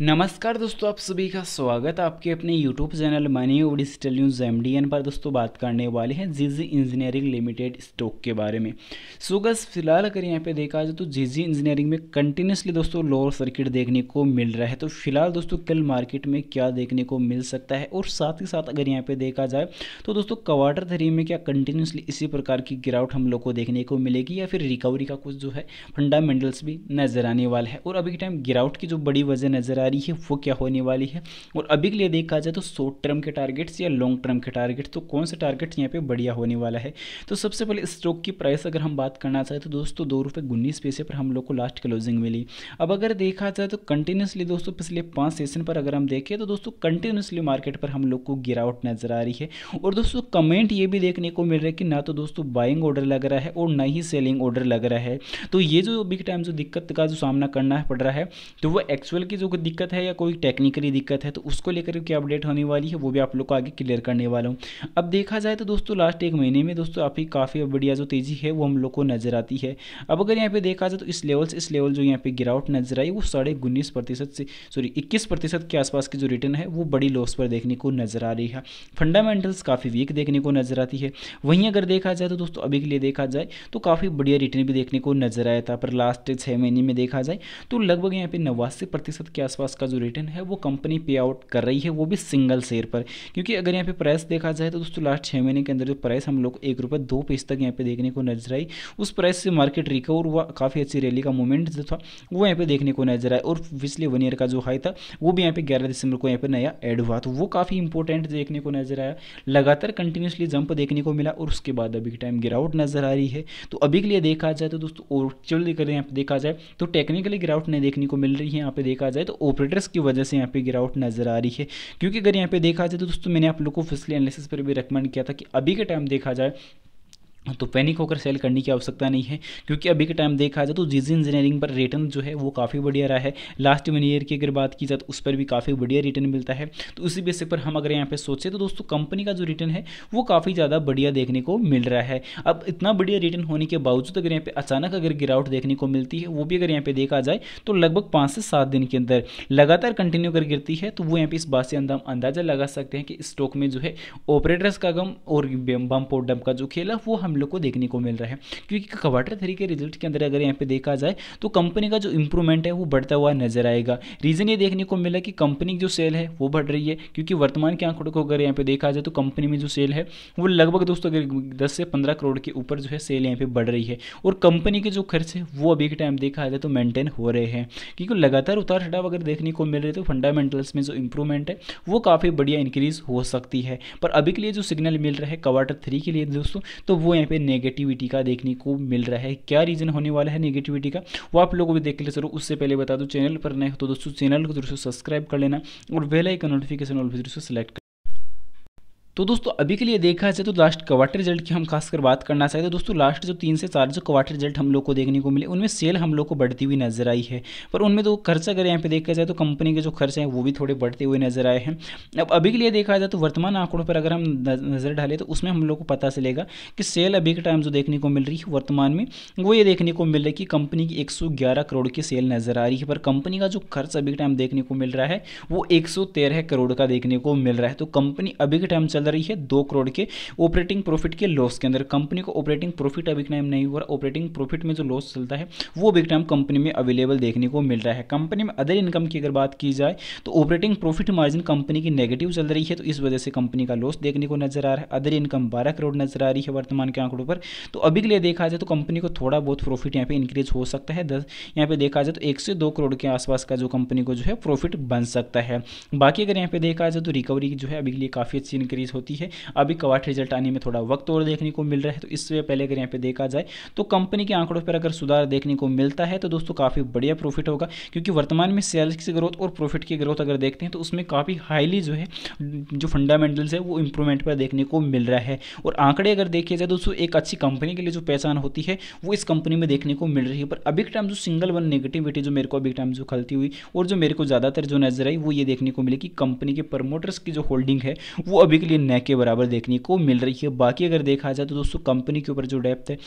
नमस्कार दोस्तों आप सभी का स्वागत है आपके अपने YouTube channel Money O Digital News M पर दोस्तों बात करने वाले हैं जीजी इंजीनियरिंग लिमिटेड स्टॉक के बारे में सो गस फिलहाल अगर यहाँ पे देखा जाए तो जीजी इंजीनियरिंग में कंटिन्यूसली दोस्तों लोअर सर्किट देखने को मिल रहा है तो फिलहाल दोस्तों कल मार्केट में क्या देखने को मिल सकता है और साथ ही साथ अगर यहाँ पर देखा जाए तो दोस्तों क्वार्टर थ्री में क्या कंटिन्यूसली इसी प्रकार की गिरावट हम लोग को देखने को मिलेगी या फिर रिकवरी का कुछ जो है फंडामेंटल्स भी नजर आने वाला है और अभी के टाइम गिरावट की जो बड़ी वजह नजर आ रही है वो क्या होने वाली है और अभी के लिए देखा जाए तो शॉर्ट टर्म के टारगेट्स या लॉन्ग टर्म के टारगेट्स तो कौन से टारगेट्स यहाँ पे बढ़िया होने वाला है तो सबसे पहले स्टॉक की प्राइस अगर हम बात करना चाहें तो दोस्तों दो रुपये उन्नीस पैसे पर हम लोग को लास्ट क्लोजिंग मिली अब अगर देखा जाए तो कंटिन्यूसली दोस्तों पिछले पाँच सेशन पर अगर हम देखें तो दोस्तों कंटिन्यूसली मार्केट पर हम लोग को गिरावट नजर आ रही है और दोस्तों कमेंट ये भी देखने को मिल रहा है कि ना तो दोस्तों बाइंग ऑर्डर लग रहा है और ना ही सेलिंग ऑर्डर लग रहा है तो ये जो बिग टाइम जो दिक्कत का जो सामना करना पड़ रहा है तो वो एक्चुअल की जो दिक्कत दिक्कत है या कोई टेक्निकली दिक्कत है तो उसको लेकर क्या अपडेट होने वाली है वो भी आप लोग को आगे क्लियर करने वाला हूँ अब देखा जाए तो दोस्तों लास्ट एक महीने में दोस्तों आपकी काफ़ी बढ़िया जो तेज़ी है वो हम लोग को नजर आती है अब अगर यहाँ पर देखा जाए तो इस लेवल से इस लेवल जो यहाँ पर गिरावट नजर आई वो साढ़े उन्नीस प्रतिशत से सॉरी इक्कीस प्रतिशत के आसपास की जो रिटर्न है वो बड़ी लॉस पर देखने को नजर आ रही है फंडामेंटल्स काफ़ी वीक देखने को नजर आती है वहीं अगर देखा जाए तो दोस्तों अभी के लिए देखा जाए तो काफ़ी बढ़िया रिटर्न भी देखने को नजर आया था पर लास्ट छः महीने में देखा जाए तो लगभग यहाँ पे नवासी प्रतिशत के आसपास लॉस का जो रिटर्न है वो कंपनी पे आउट कर रही है वो भी सिंगल शेयर पर क्योंकि अगर यहाँ पे प्राइस देखा जाए तो दोस्तों लास्ट छः महीने के अंदर जो प्राइस हम लोग एक रुपये दो पेज तक यहाँ पे देखने को नजर आई उस प्राइस से मार्केट रिकवर हुआ काफ़ी अच्छी रैली का मूवमेंट जो था वो यहाँ पे देखने को नजर आया और पिछले वन ईयर का जो हाई था वो भी यहाँ पे ग्यारह दिसंबर को यहाँ पर नया एड हुआ तो वो काफ़ी इंपॉर्टेंट देखने को नजर आया लगातार कंटिन्यूसली जंप देखने को मिला और उसके बाद अभी टाइम गिरावट नजर आ रही है तो अभी के लिए देखा जाए तो दोस्तों और चल देखा जाए तो टेक्निकली गिरावट नहीं देखने को मिल रही है यहाँ पे देखा जाए तो ऑपरेटर्स की वजह से यहाँ पे गिरावट नज़र आ रही है क्योंकि अगर यहाँ पे देखा जाए तो दोस्तों मैंने आप लोगों को फिसली एनालिसिस पर भी रिकमेंड किया था कि अभी के टाइम देखा जाए तो पैनिक होकर सेल करने की आवश्यकता नहीं है क्योंकि अभी के टाइम देखा जाए तो जीजी इंजीनियरिंग पर रिटर्न जो है वो काफ़ी बढ़िया रहा है लास्ट वन ईयर की अगर बात की जाए तो उस पर भी काफ़ी बढ़िया रिटर्न मिलता है तो उसी बेसिक पर हम अगर यहाँ पे सोचें तो दोस्तों कंपनी का जो रिटर्न है वो काफ़ी ज़्यादा बढ़िया देखने को मिल रहा है अब इतना बढ़िया रिटर्न होने के बावजूद अगर यहाँ पर अचानक अगर गिरावट देखने को मिलती है वो भी अगर यहाँ पर देखा जाए तो लगभग पाँच से सात दिन के अंदर लगातार कंटिन्यू अगर गिरती है तो वो यहाँ पर इस बात से अंदाजा लगा सकते हैं कि स्टॉक में जो है ऑपरेटर्स का गम और बम्प और डम्प का जो खेला वो हम लोग को देखने को मिल रहा है क्योंकि क्वार्टर थ्री के रिजल्ट के अंदर अगर यहाँ पे देखा जाए तो कंपनी का जो इंप्रूवमेंट है वो बढ़ता हुआ नजर आएगा रीज़न ये देखने को मिला कि कंपनी की जो सेल है वो बढ़ रही है क्योंकि वर्तमान के आंकड़ों को अगर यहाँ पे देखा जाए तो कंपनी में जो सेल है वो लगभग दोस्तों अगर दस से पंद्रह करोड़ के ऊपर जो है सेल यहाँ पे बढ़ रही है और कंपनी के जो खर्च है वो अभी के टाइम देखा जाए तो मेंटेन हो रहे हैं क्योंकि लगातार उतार चढ़ाव अगर देखने को मिल रहे तो फंडामेंटल्स में जो इंप्रूवमेंट है वो काफ़ी बढ़िया इंक्रीज हो सकती है पर अभी के लिए जो सिग्नल मिल रहा है क्वार्टर थ्री के लिए दोस्तों तो वो यहाँ पे नेगेटिविटी का देखने को मिल रहा है क्या रीज़न होने वाला है नेगेटिविटी का वो आप लोगों को देख ले चलो उससे पहले बता दो चैनल पर नए हो तो दोस्तों चैनल को जरूर सब्सक्राइब कर लेना और बेल आइकन नोटिफिकेशन ऑल जरूर से सेलेक्ट तो दोस्तों अभी के लिए देखा जाए तो लास्ट क्वार्टर रिजल्ट की हम खासकर बात करना चाहते हैं तो दोस्तों लास्ट जो तीन से चार जो क्वार्टर रिजल्ट हम लोग को देखने को मिले उनमें सेल हम लोग को बढ़ती हुई नजर आई है पर उनमें तो खर्च अगर यहाँ पे देखा जाए तो कंपनी के जो खर्च हैं वो भी थोड़े बढ़ते हुए नजर आए हैं अब अभी के लिए देखा जाए तो वर्तमान आंकड़ों पर अगर हम नज़र डालें तो उसमें हम लोग को पता चलेगा कि सेल अभी के टाइम जो देखने को मिल रही है वर्तमान में वो ये देखने को मिल रही है कि कंपनी की एक करोड़ की सेल नज़र आ रही है पर कंपनी का जो खर्च अभी के टाइम देखने को मिल रहा है वो एक करोड़ का देखने को मिल रहा है तो कंपनी अभी के टाइम चल अंदर ही है दो करोड़ के ऑपरेटिंग प्रॉफिट के लॉस के अंदर कंपनी को ऑपरेटिंग प्रॉफिट अभी टाइम नहीं हुआ ऑपरेटिंग प्रॉफिट में जो लॉस चलता है वो अभी टाइम कंपनी में अवेलेबल देखने को मिल रहा है कंपनी में अदर इनकम की अगर बात की जाए तो ऑपरेटिंग प्रॉफिट मार्जिन कंपनी की नेगेटिव चल रही है तो इस वजह से कंपनी का लॉस देखने को नजर आ रहा है अदर इनकम बारह करोड़ नजर आ रही है वर्तमान के आंकड़ों पर तो अभी के लिए देखा जाए तो कंपनी को थोड़ा बहुत प्रॉफिट यहाँ पे इंक्रीज हो सकता है दस यहाँ पे देखा जाए तो एक से दो करोड़ के आसपास का जो कंपनी को जो है प्रॉफिट बन सकता है बाकी अगर यहाँ पे देखा जाए तो रिकवरी जो है अभी के लिए काफ़ी अच्छी इंक्रीज हो होती है अभी कवाट रिजल्ट आने में थोड़ा वक्त और देखने को मिल रहा है तो इससे पहले अगर यहाँ पे देखा जाए तो कंपनी के आंकड़ों पर अगर सुधार देखने को मिलता है तो दोस्तों काफ़ी बढ़िया प्रॉफिट होगा क्योंकि वर्तमान में सेल्स की ग्रोथ और प्रॉफिट की ग्रोथ अगर देखते हैं तो उसमें काफ़ी हाईली जो है जो फंडामेंटल्स है वो इंप्रूवमेंट पर देखने को मिल रहा है और आंकड़े अगर देखे जाए दोस्तों एक अच्छी कंपनी के लिए जो पहचान होती है वो इस कंपनी में देखने को मिल रही है पर अभी टाइम जो सिंगल वन नेगेटिविटी जो मेरे को अभी टाइम जो खलती हुई और जो मेरे को ज़्यादातर जो नजर आई वो ये देखने को मिली कि कंपनी के प्रमोटर्स की जो होल्डिंग है वो अभी के लिए हमें के बराबर देखने को मिल रही है बाकी अगर देखा जाए तो दोस्तों कंपनी के ऊपर जो डेप्थ है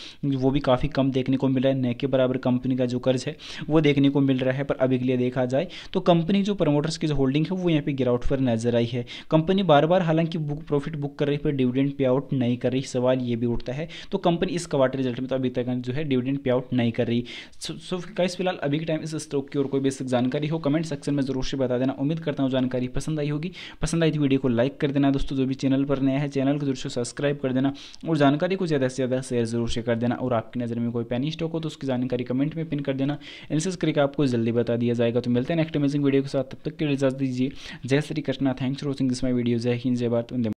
वो भी काफ़ी कम देखने को मिला है नेक के बराबर कंपनी का जो कर्ज है वो देखने को मिल रहा है पर अभी के लिए देखा जाए तो कंपनी जो प्रमोटर्स की जो होल्डिंग है वो यहाँ पर गिरावट पर नजर आई है कंपनी बार बार हालांकि बुक प्रॉफिट बुक कर रही पर डिविडेंड पे आउट नहीं कर रही सवाल ये भी उठता है तो कंपनी इस क्वार्टर रिजल्ट में तो अभी तक जो है डिविडेंड पे आउट नहीं कर रही सो so, फिलहाल अभी के टाइम इस स्टॉक की और कोई बेसिक जानकारी हो कमेंट सेक्शन में जरूर से बता देना उम्मीद करता हूँ जानकारी पसंद आई होगी पसंद आई तो वीडियो को लाइक कर देना दोस्तों जो भी चैनल पर नया है चैनल को जरूर से सब्सक्राइब कर देना और जानकारी को ज़्यादा से ज़्यादा शेयर जरूर से कर देना और आपकी नज़र में कोई पैनी स्टॉक हो तो उसकी जानकारी कमेंट में पिन कर देना एनसेस करके आपको जल्दी बता दिया जाएगा तो मिलते हैं नेक्स्ट अमेजिंग वीडियो के साथ तब तक के लिए इजाज़त दीजिए जय Shri Krishna thanks for watching this my video जय हिंद जय बात